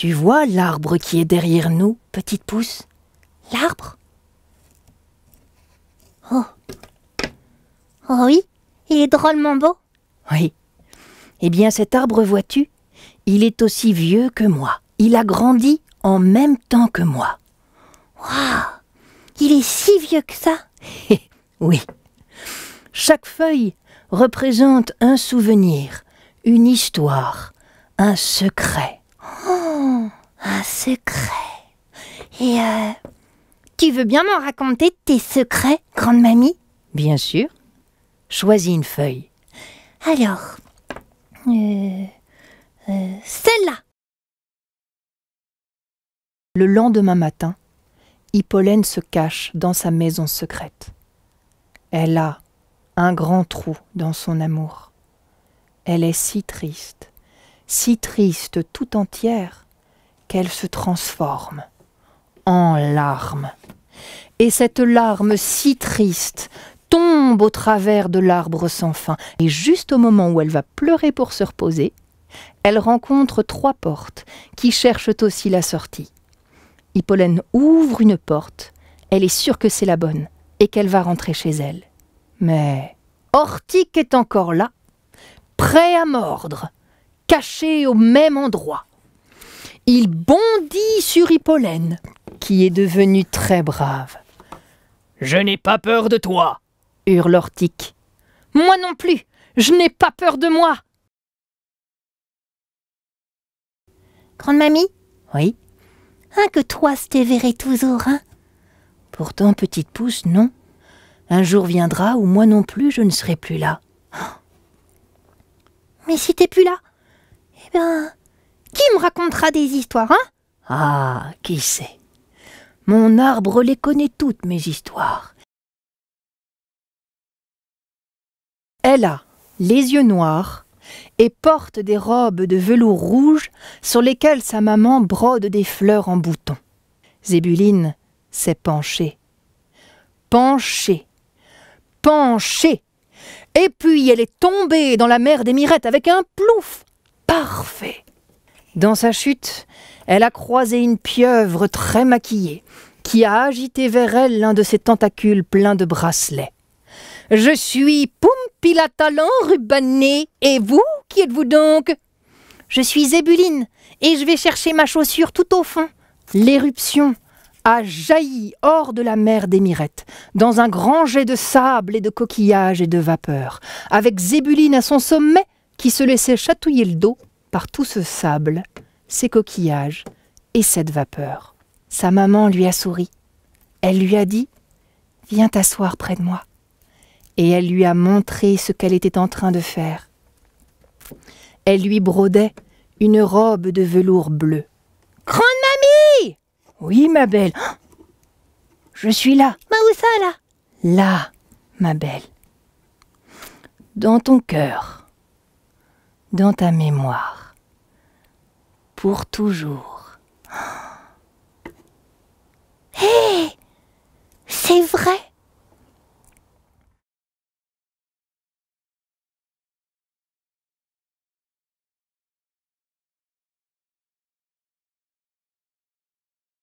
Tu vois l'arbre qui est derrière nous, petite pousse. L'arbre Oh Oh oui, il est drôlement beau. Oui. Eh bien cet arbre, vois-tu, il est aussi vieux que moi. Il a grandi en même temps que moi. Waouh Il est si vieux que ça Oui. Chaque feuille représente un souvenir, une histoire, un secret. Oh un secret. Et euh, tu veux bien m'en raconter tes secrets, grande mamie Bien sûr. Choisis une feuille. Alors, euh, euh, celle-là. Le lendemain matin, Hippolène se cache dans sa maison secrète. Elle a un grand trou dans son amour. Elle est si triste, si triste tout entière, qu'elle se transforme en larmes. Et cette larme si triste tombe au travers de l'arbre sans fin. Et juste au moment où elle va pleurer pour se reposer, elle rencontre trois portes qui cherchent aussi la sortie. Hippolène ouvre une porte, elle est sûre que c'est la bonne et qu'elle va rentrer chez elle. Mais Ortique est encore là, prêt à mordre, caché au même endroit il bondit sur Hippolène, qui est devenue très brave. Je n'ai pas peur de toi, hurle Ortique. Moi non plus, je n'ai pas peur de moi. Grande mamie Oui. Hein que toi, c'était verré toujours, hein Pourtant, petite pousse, non. Un jour viendra où moi non plus je ne serai plus là. Mais si t'es plus là, eh ben, qui me racontera des histoires, hein Ah, qui sait Mon arbre les connaît toutes, mes histoires. Elle a les yeux noirs et porte des robes de velours rouge sur lesquelles sa maman brode des fleurs en boutons. Zébuline s'est penchée. Penchée. Penchée. Et puis elle est tombée dans la mer des mirettes avec un plouf. Parfait. Dans sa chute, elle a croisé une pieuvre très maquillée, qui a agité vers elle l'un de ses tentacules pleins de bracelets. Je suis Pumpilatalan rubanné et vous, qui êtes-vous donc Je suis Zébuline, et je vais chercher ma chaussure tout au fond. L'éruption a jailli hors de la mer d'Émirette, dans un grand jet de sable et de coquillages et de vapeur, avec Zébuline à son sommet qui se laissait chatouiller le dos par tout ce sable, ces coquillages et cette vapeur. Sa maman lui a souri. Elle lui a dit ⁇ Viens t'asseoir près de moi ⁇ Et elle lui a montré ce qu'elle était en train de faire. Elle lui brodait une robe de velours bleu. Grande mamie Oui, ma belle. Ah Je suis là. Mais où ça, là Là, ma belle. Dans ton cœur. Dans ta mémoire pour toujours. Hé C'est vrai